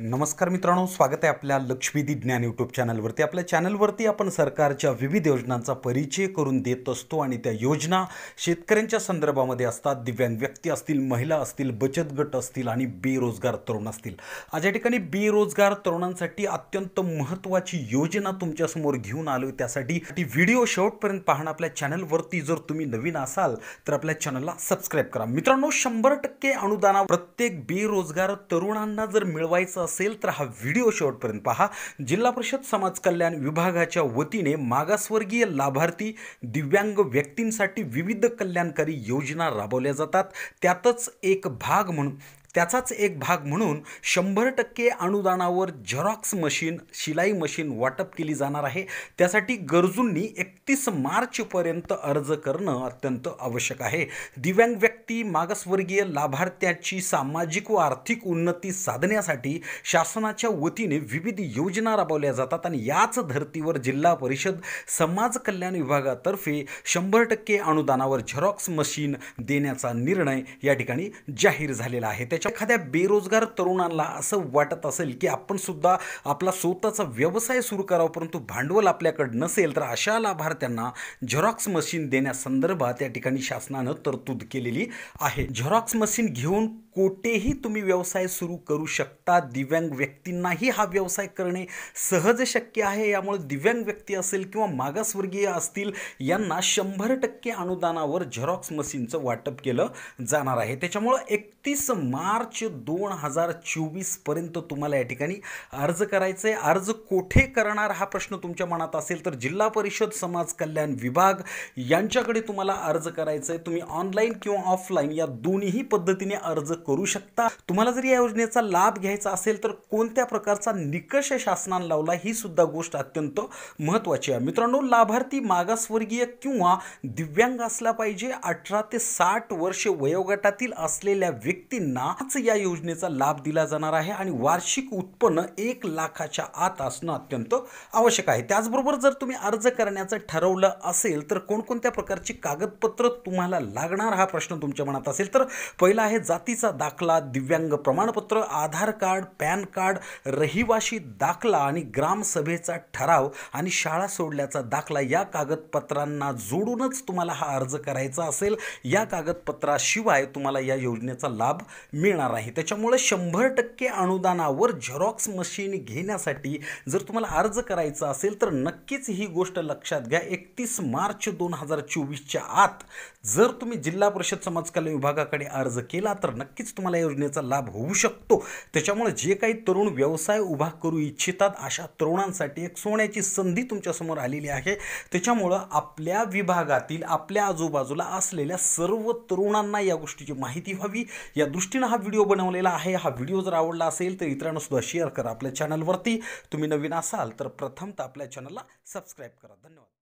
नमस्कार मित्रांनो स्वागत आहे आपल्या लक्ष्मीदी ज्ञान यूट्यूब चॅनलवरती आपल्या चॅनलवरती आपण सरकारच्या विविध योजनांचा परिचय करून देत असतो आणि त्या योजना शेतकऱ्यांच्या संदर्भामध्ये असतात दिव्यांग व्यक्ती असतील महिला असतील बचत गट असतील आणि बेरोजगार तरुण असतील आज या ठिकाणी बेरोजगार तरुणांसाठी अत्यंत महत्त्वाची योजना तुमच्यासमोर घेऊन आलो त्यासाठी व्हिडिओ शेवटपर्यंत पाहणं आपल्या चॅनलवरती जर तुम्ही नवीन असाल तर आपल्या चॅनलला सबस्क्राईब करा मित्रांनो शंभर टक्के अनुदाना प्रत्येक बेरोजगार तरुणांना जर मिळवायचं असेल तर हा व्हिडिओ शेवटपर्यंत पहा जिल्हा परिषद समाज कल्याण विभागाच्या वतीने मागासवर्गीय लाभार्थी दिव्यांग व्यक्तींसाठी विविध कल्याणकारी योजना राबवल्या जातात त्यातच एक भाग म्हणून त्याचाच एक भाग म्हणून शंभर टक्के अनुदानावर झेरॉक्स मशीन शिलाई मशीन वाटप केली जाणार आहे त्यासाठी गरजूंनी एकतीस मार्चपर्यंत अर्ज करणं अत्यंत आवश्यक आहे दिव्यांग व्यक्ती मागासवर्गीय लाभार्थ्याची सामाजिक व आर्थिक उन्नती साधण्यासाठी शासनाच्या वतीने विविध योजना राबवल्या जातात आणि याच धर्तीवर जिल्हा परिषद समाज कल्याण विभागातर्फे शंभर टक्के अनुदानावर झेरॉक्स मशीन देण्याचा निर्णय या ठिकाणी जाहीर झालेला आहे त्याच्या त्याच्या एखाद्या बेरोजगार तरुणांना असं वाटत असेल की आपण सुद्धा आपला स्वतःचा व्यवसाय सुरू करावा परंतु भांडवल आपल्याकडं नसेल तर अशा लाभार्थ्यांना झेरॉक्स मशीन देण्यासंदर्भात या ठिकाणी शासनानं तरतूद केलेली आहे झेरॉक्स मशीन घेऊन कोठेही तुम्ही व्यवसाय सुरू करू शकता दिव्यांग व्यक्तींनाही हा व्यवसाय करणे सहज शक्य आहे यामुळे दिव्यांग व्यक्ती असेल किंवा मागासवर्गीय असतील यांना शंभर टक्के अनुदानावर झेरॉक्स मशीनचं वाटप केलं जाणार आहे त्याच्यामुळं एकतीस मार्च दोन हजार चोवीसपर्यंत तुम्हाला या ठिकाणी अर्ज करायचं आहे अर्ज कोठे करणार हा प्रश्न तुमच्या मनात असेल तर जिल्हा परिषद समाज कल्याण विभाग यांच्याकडे तुम्हाला अर्ज करायचा आहे तुम्ही ऑनलाईन किंवा ऑफलाईन या दोन्ही पद्धतीने अर्ज करू शकता तुम्हाला जर या योजनेचा लाभ घ्यायचा असेल तर कोणत्या प्रकारचा निकष शासनानं लावला ही सुद्धा गोष्ट अत्यंत महत्वाची आहे मित्रांनो लाभार्थी मागासवर्गीय किंवा दिव्यांग असला पाहिजे अठरा ते साठ वर्षे वयोगटातील असलेल्या व्यक्तींनाच या योजनेचा लाभ दिला जाणार आहे आणि वार्षिक उत्पन्न एक लाखाच्या आत असणं अत्यंत आवश्यक आहे त्याचबरोबर जर तुम्ही अर्ज करण्याचं ठरवलं असेल तर कोणकोणत्या प्रकारची कागदपत्र तुम्हाला लागणार हा प्रश्न तुमच्या मनात असेल तर पहिला आहे जातीचा दाखला दिव्यांग प्रमाणपत्र आधार कार्ड पॅन कार्ड रहिवाशी दाखला आणि ग्रामसभेचा ठराव आणि शाळा सोडल्याचा दाखला या कागदपत्रांना जोडूनच तुम्हाला हा अर्ज करायचा असेल या कागदपत्राशिवाय तुम्हाला या योजनेचा लाभ मिळणार आहे त्याच्यामुळे शंभर टक्के अनुदानावर झेरॉक्स मशीन घेण्यासाठी जर तुम्हाला अर्ज करायचा असेल तर नक्कीच ही गोष्ट लक्षात घ्या एकतीस मार्च दोन हजार चोवीसच्या आत जर तुम्ही जिल्हा परिषद समाज कल्याण विभागाकडे अर्ज केला तर नक्कीच नक्कीच तुम्हाला योजनेचा लाभ होऊ शकतो त्याच्यामुळे जे काही तरुण व्यवसाय उभा करू इच्छितात अशा तरुणांसाठी एक सोन्याची संधी तुमच्यासमोर आलेली आहे त्याच्यामुळं आपल्या विभागातील आपल्या आजूबाजूला असलेल्या सर्व तरुणांना या गोष्टीची माहिती व्हावी या दृष्टीनं हा व्हिडिओ बनवलेला आहे हा व्हिडिओ जर आवडला असेल तर इतरांनासुद्धा शेअर करा आपल्या चॅनलवरती तुम्ही नवीन असाल तर तर आपल्या चॅनलला सबस्क्राईब करा धन्यवाद